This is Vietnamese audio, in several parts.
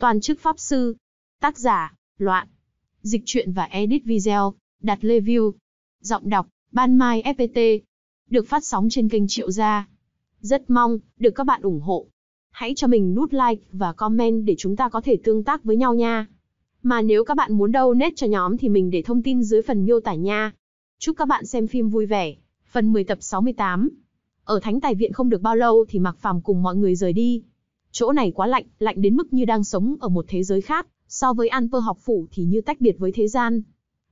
Toàn chức Pháp Sư. Tác giả, Loạn. Dịch truyện và edit video, đặt lê view. Giọng đọc, Ban Mai FPT. Được phát sóng trên kênh Triệu Gia. Rất mong, được các bạn ủng hộ. Hãy cho mình nút like và comment để chúng ta có thể tương tác với nhau nha. Mà nếu các bạn muốn đâu nét cho nhóm thì mình để thông tin dưới phần miêu tả nha. Chúc các bạn xem phim vui vẻ. Phần 10 tập 68. Ở Thánh Tài Viện không được bao lâu thì Mạc Phàm cùng mọi người rời đi. Chỗ này quá lạnh, lạnh đến mức như đang sống ở một thế giới khác, so với An Pơ học phủ thì như tách biệt với thế gian.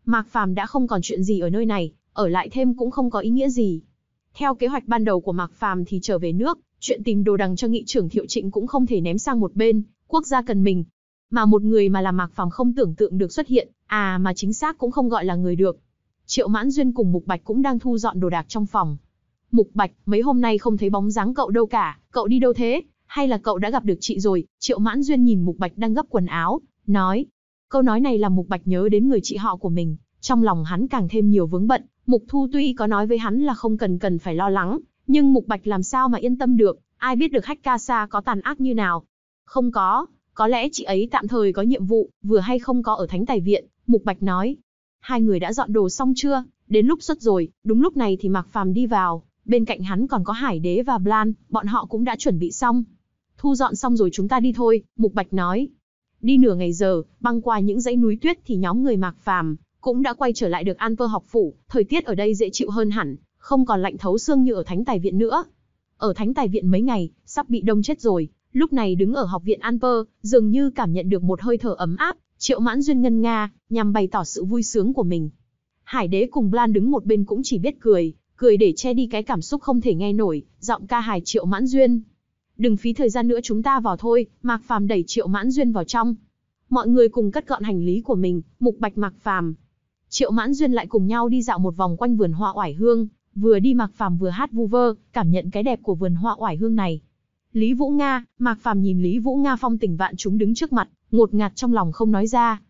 Mạc Phàm đã không còn chuyện gì ở nơi này, ở lại thêm cũng không có ý nghĩa gì. Theo kế hoạch ban đầu của Mạc Phàm thì trở về nước, chuyện tìm đồ đằng cho nghị trưởng Thiệu Trịnh cũng không thể ném sang một bên, quốc gia cần mình. Mà một người mà là Mạc Phàm không tưởng tượng được xuất hiện, à mà chính xác cũng không gọi là người được. Triệu Mãn Duyên cùng Mục Bạch cũng đang thu dọn đồ đạc trong phòng. Mục Bạch, mấy hôm nay không thấy bóng dáng cậu đâu cả, cậu đi đâu thế, hay là cậu đã gặp được chị rồi? Triệu Mãn Duyên nhìn Mục Bạch đang gấp quần áo, nói. Câu nói này làm Mục Bạch nhớ đến người chị họ của mình, trong lòng hắn càng thêm nhiều vướng bận. Mục Thu tuy có nói với hắn là không cần cần phải lo lắng, nhưng Mục Bạch làm sao mà yên tâm được, ai biết được Hách Ca Sa có tàn ác như nào. Không có, có lẽ chị ấy tạm thời có nhiệm vụ, vừa hay không có ở Thánh Tài Viện, Mục Bạch nói. Hai người đã dọn đồ xong chưa? Đến lúc xuất rồi, đúng lúc này thì Mạc Phàm đi vào, bên cạnh hắn còn có Hải Đế và Blan, bọn họ cũng đã chuẩn bị xong, Thu dọn xong rồi chúng ta đi thôi, Mục Bạch nói. Đi nửa ngày giờ, băng qua những dãy núi tuyết thì nhóm người Mạc Phàm cũng đã quay trở lại được An Vơ học phủ, thời tiết ở đây dễ chịu hơn hẳn, không còn lạnh thấu xương như ở Thánh Tài Viện nữa. Ở Thánh Tài Viện mấy ngày, sắp bị đông chết rồi, lúc này đứng ở học viện An Vơ, dường như cảm nhận được một hơi thở ấm áp, triệu mãn duyên ngân nga, nhằm bày tỏ sự vui sướng của mình. Hải đế cùng Blan đứng một bên cũng chỉ biết cười, cười để che đi cái cảm xúc không thể nghe nổi, giọng ca hài triệu mãn duyên đừng phí thời gian nữa chúng ta vào thôi, Mạc Phàm đẩy Triệu Mãn Duyên vào trong. Mọi người cùng cất gọn hành lý của mình, mục bạch Mạc Phàm. Triệu Mãn Duyên lại cùng nhau đi dạo một vòng quanh vườn hoa oải hương, vừa đi Mạc Phàm vừa hát vu vơ, cảm nhận cái đẹp của vườn hoa oải hương này. Lý Vũ Nga, Mạc Phàm nhìn Lý Vũ Nga phong tình vạn chúng đứng trước mặt, ngột ngạt trong lòng không nói ra.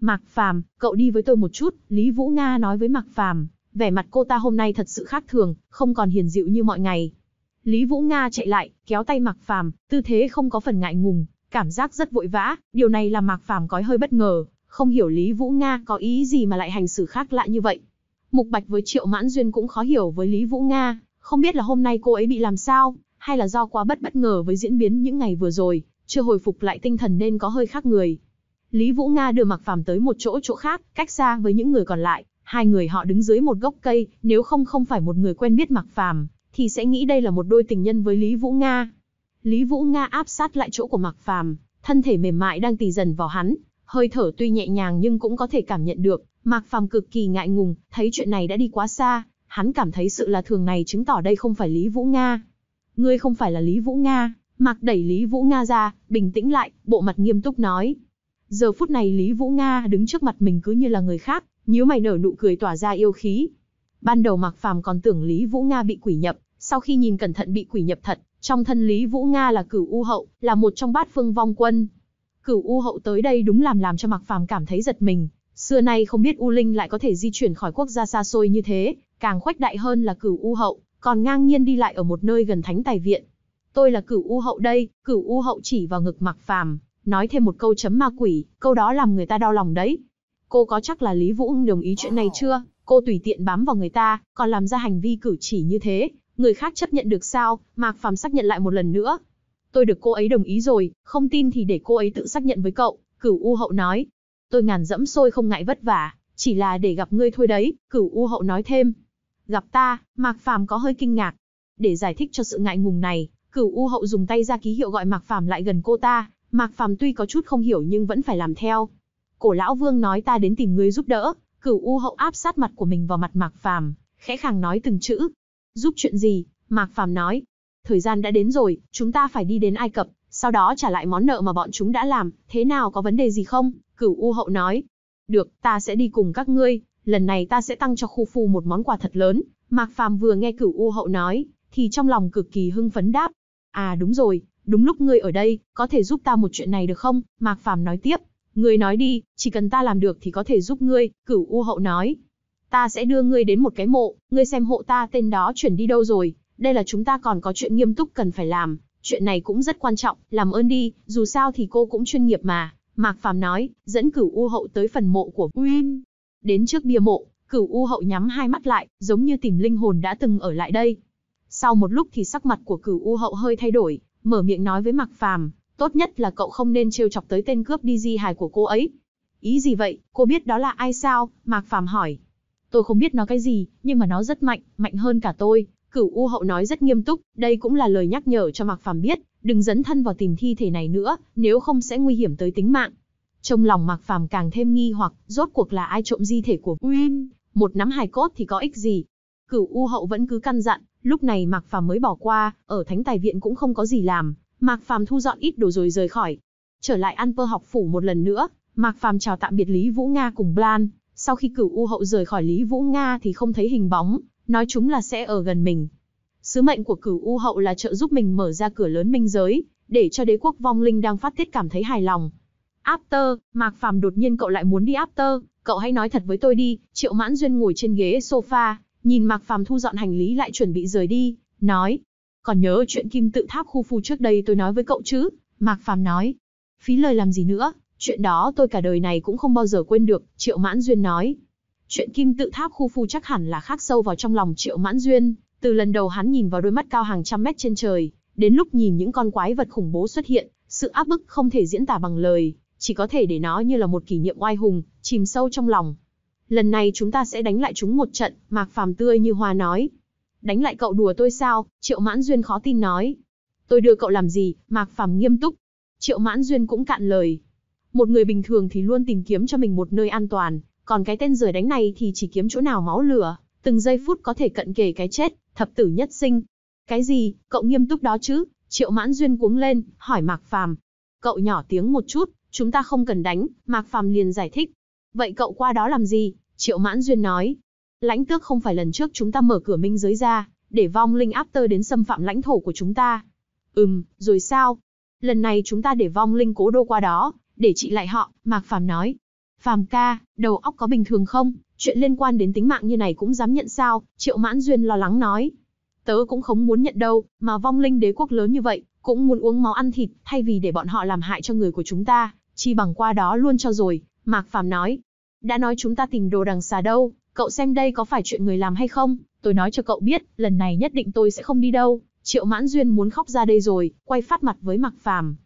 Mạc Phàm, cậu đi với tôi một chút, Lý Vũ Nga nói với Mạc Phàm, vẻ mặt cô ta hôm nay thật sự khác thường, không còn hiền dịu như mọi ngày. Lý Vũ Nga chạy lại, kéo tay Mạc Phàm, tư thế không có phần ngại ngùng, cảm giác rất vội vã, điều này làm Mạc Phàm có hơi bất ngờ, không hiểu Lý Vũ Nga có ý gì mà lại hành xử khác lạ như vậy. Mục Bạch với Triệu Mãn Duyên cũng khó hiểu với Lý Vũ Nga, không biết là hôm nay cô ấy bị làm sao, hay là do quá bất bất ngờ với diễn biến những ngày vừa rồi, chưa hồi phục lại tinh thần nên có hơi khác người. Lý Vũ Nga đưa Mạc Phàm tới một chỗ chỗ khác, cách xa với những người còn lại, hai người họ đứng dưới một gốc cây, nếu không không phải một người quen biết Mạc Phàm, thì sẽ nghĩ đây là một đôi tình nhân với Lý Vũ Nga. Lý Vũ Nga áp sát lại chỗ của Mạc Phàm, thân thể mềm mại đang tì dần vào hắn, hơi thở tuy nhẹ nhàng nhưng cũng có thể cảm nhận được, Mạc Phàm cực kỳ ngại ngùng, thấy chuyện này đã đi quá xa, hắn cảm thấy sự là thường này chứng tỏ đây không phải Lý Vũ Nga. Ngươi không phải là Lý Vũ Nga, Mạc đẩy Lý Vũ Nga ra, bình tĩnh lại, bộ mặt nghiêm túc nói. Giờ phút này Lý Vũ Nga đứng trước mặt mình cứ như là người khác, nhíu mày nở nụ cười tỏa ra yêu khí. Ban đầu Mạc Phàm còn tưởng Lý Vũ Nga bị quỷ nhập, sau khi nhìn cẩn thận bị quỷ nhập thật, trong thân Lý Vũ Nga là cửu u hậu, là một trong bát phương vong quân. Cửu u hậu tới đây đúng làm làm cho Mạc Phàm cảm thấy giật mình, xưa nay không biết u linh lại có thể di chuyển khỏi quốc gia xa xôi như thế, càng khoách đại hơn là cửu u hậu, còn ngang nhiên đi lại ở một nơi gần thánh tài viện. Tôi là cửu u hậu đây, cửu u hậu chỉ vào ngực Mạc Phàm, nói thêm một câu chấm ma quỷ, câu đó làm người ta đau lòng đấy. Cô có chắc là Lý Vũ Ung đồng ý chuyện này chưa? Cô tùy tiện bám vào người ta, còn làm ra hành vi cử chỉ như thế, người khác chấp nhận được sao, Mạc Phàm xác nhận lại một lần nữa. Tôi được cô ấy đồng ý rồi, không tin thì để cô ấy tự xác nhận với cậu, cửu U hậu nói. Tôi ngàn dẫm xôi không ngại vất vả, chỉ là để gặp ngươi thôi đấy, cửu U hậu nói thêm. Gặp ta, Mạc Phàm có hơi kinh ngạc. Để giải thích cho sự ngại ngùng này, cửu U hậu dùng tay ra ký hiệu gọi Mạc Phàm lại gần cô ta, Mạc Phàm tuy có chút không hiểu nhưng vẫn phải làm theo. Cổ lão vương nói ta đến tìm ngươi giúp đỡ, cửu U hậu áp sát mặt của mình vào mặt Mạc Phàm, khẽ khàng nói từng chữ, Giúp chuyện gì? Mạc Phàm nói. Thời gian đã đến rồi, chúng ta phải đi đến Ai Cập, sau đó trả lại món nợ mà bọn chúng đã làm, thế nào có vấn đề gì không? Cửu U Hậu nói. Được, ta sẽ đi cùng các ngươi, lần này ta sẽ tăng cho khu phu một món quà thật lớn. Mạc Phàm vừa nghe Cửu U Hậu nói, thì trong lòng cực kỳ hưng phấn đáp. À đúng rồi, đúng lúc ngươi ở đây, có thể giúp ta một chuyện này được không? Mạc Phàm nói tiếp. Ngươi nói đi, chỉ cần ta làm được thì có thể giúp ngươi, Cửu U Hậu nói ta sẽ đưa ngươi đến một cái mộ, ngươi xem hộ ta tên đó chuyển đi đâu rồi, đây là chúng ta còn có chuyện nghiêm túc cần phải làm, chuyện này cũng rất quan trọng, làm ơn đi, dù sao thì cô cũng chuyên nghiệp mà. Mạc Phàm nói, dẫn cửu U hậu tới phần mộ của Win. Đến trước bia mộ, cửu U hậu nhắm hai mắt lại, giống như tìm linh hồn đã từng ở lại đây. Sau một lúc thì sắc mặt của cửu U hậu hơi thay đổi, mở miệng nói với Mạc Phàm, tốt nhất là cậu không nên trêu chọc tới tên cướp đi di hài của cô ấy. Ý gì vậy, cô biết đó là ai sao? Mạc Phàm hỏi. Tôi không biết nó cái gì, nhưng mà nó rất mạnh, mạnh hơn cả tôi. Cửu U Hậu nói rất nghiêm túc, đây cũng là lời nhắc nhở cho Mạc Phàm biết, đừng dẫn thân vào tìm thi thể này nữa, nếu không sẽ nguy hiểm tới tính mạng. Trong lòng Mạc Phàm càng thêm nghi hoặc, rốt cuộc là ai trộm di thể của Uyên? Một nắm hài cốt thì có ích gì? Cửu U Hậu vẫn cứ căn dặn, lúc này Mạc Phàm mới bỏ qua, ở Thánh Tài Viện cũng không có gì làm, Mạc Phàm thu dọn ít đồ rồi rời khỏi. Trở lại An Pơ học phủ một lần nữa, Mạc Phàm chào tạm biệt Lý Vũ Nga cùng Blan, sau khi cửu U hậu rời khỏi Lý Vũ Nga thì không thấy hình bóng, nói chúng là sẽ ở gần mình. Sứ mệnh của cửu U hậu là trợ giúp mình mở ra cửa lớn minh giới, để cho đế quốc vong linh đang phát tiết cảm thấy hài lòng. After, Mạc Phàm đột nhiên cậu lại muốn đi after, cậu hãy nói thật với tôi đi, Triệu Mãn Duyên ngồi trên ghế sofa, nhìn Mạc Phàm thu dọn hành lý lại chuẩn bị rời đi, nói, còn nhớ chuyện kim tự tháp khu phu trước đây tôi nói với cậu chứ, Mạc Phàm nói, phí lời làm gì nữa, Chuyện đó tôi cả đời này cũng không bao giờ quên được, Triệu Mãn Duyên nói. Chuyện kim tự tháp khu phu chắc hẳn là khắc sâu vào trong lòng Triệu Mãn Duyên, từ lần đầu hắn nhìn vào đôi mắt cao hàng trăm mét trên trời, đến lúc nhìn những con quái vật khủng bố xuất hiện, sự áp bức không thể diễn tả bằng lời, chỉ có thể để nó như là một kỷ niệm oai hùng, chìm sâu trong lòng. Lần này chúng ta sẽ đánh lại chúng một trận, Mạc Phàm tươi như hoa nói. Đánh lại cậu đùa tôi sao? Triệu Mãn Duyên khó tin nói. Tôi đưa cậu làm gì? Mạc Phàm nghiêm túc. Triệu Mãn Duyên cũng cạn lời. Một người bình thường thì luôn tìm kiếm cho mình một nơi an toàn, còn cái tên rời đánh này thì chỉ kiếm chỗ nào máu lửa, từng giây phút có thể cận kề cái chết, thập tử nhất sinh. Cái gì, cậu nghiêm túc đó chứ? Triệu mãn duyên cuống lên, hỏi Mạc Phàm. Cậu nhỏ tiếng một chút, chúng ta không cần đánh, Mạc Phàm liền giải thích. Vậy cậu qua đó làm gì? Triệu mãn duyên nói. Lãnh tước không phải lần trước chúng ta mở cửa minh giới ra, để vong linh áp tơ đến xâm phạm lãnh thổ của chúng ta. Ừm, rồi sao? Lần này chúng ta để vong linh cố đô qua đó, để trị lại họ, Mạc Phàm nói. Phàm ca, đầu óc có bình thường không? Chuyện liên quan đến tính mạng như này cũng dám nhận sao? Triệu Mãn Duyên lo lắng nói. Tớ cũng không muốn nhận đâu, mà vong linh đế quốc lớn như vậy, cũng muốn uống máu ăn thịt, thay vì để bọn họ làm hại cho người của chúng ta, chi bằng qua đó luôn cho rồi, Mạc Phàm nói. Đã nói chúng ta tìm đồ đằng xà đâu, cậu xem đây có phải chuyện người làm hay không, tôi nói cho cậu biết, lần này nhất định tôi sẽ không đi đâu. Triệu Mãn Duyên muốn khóc ra đây rồi, quay phát mặt với Mạc Phàm,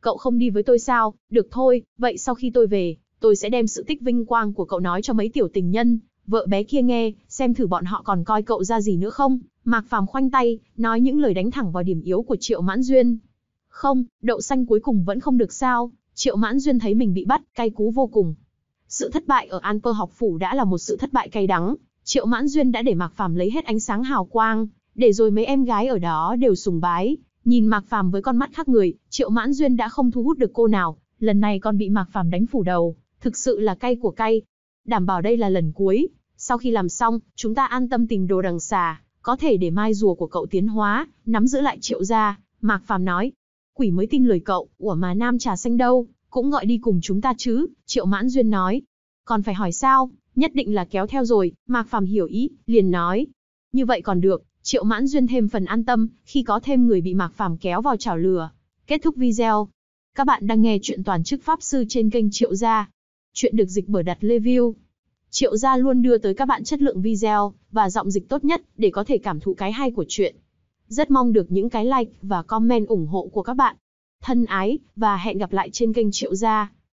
cậu không đi với tôi sao, được thôi, vậy sau khi tôi về, tôi sẽ đem sự tích vinh quang của cậu nói cho mấy tiểu tình nhân, vợ bé kia nghe, xem thử bọn họ còn coi cậu ra gì nữa không. Mạc Phàm khoanh tay, nói những lời đánh thẳng vào điểm yếu của Triệu Mãn Duyên. Không, đậu xanh cuối cùng vẫn không được sao, Triệu Mãn Duyên thấy mình bị bắt, cay cú vô cùng. Sự thất bại ở An Pơ học phủ đã là một sự thất bại cay đắng, Triệu Mãn Duyên đã để Mạc Phàm lấy hết ánh sáng hào quang, để rồi mấy em gái ở đó đều sùng bái, Nhìn Mạc Phàm với con mắt khác người, Triệu Mãn Duyên đã không thu hút được cô nào, lần này còn bị Mạc Phàm đánh phủ đầu, thực sự là cay của cay. Đảm bảo đây là lần cuối, sau khi làm xong, chúng ta an tâm tìm đồ đằng xà, có thể để mai rùa của cậu tiến hóa, nắm giữ lại Triệu gia, Mạc Phàm nói. Quỷ mới tin lời cậu, của mà nam trà xanh đâu, cũng gọi đi cùng chúng ta chứ, Triệu Mãn Duyên nói. Còn phải hỏi sao, nhất định là kéo theo rồi, Mạc Phàm hiểu ý, liền nói. Như vậy còn được, Triệu Mãn Duyên thêm phần an tâm khi có thêm người bị Mạc Phàm kéo vào chảo lửa. Kết thúc video. Các bạn đang nghe chuyện toàn chức pháp sư trên kênh Triệu gia. Chuyện được dịch bởi đặt review. Triệu gia luôn đưa tới các bạn chất lượng video và giọng dịch tốt nhất để có thể cảm thụ cái hay của chuyện. Rất mong được những cái like và comment ủng hộ của các bạn. Thân ái và hẹn gặp lại trên kênh Triệu gia.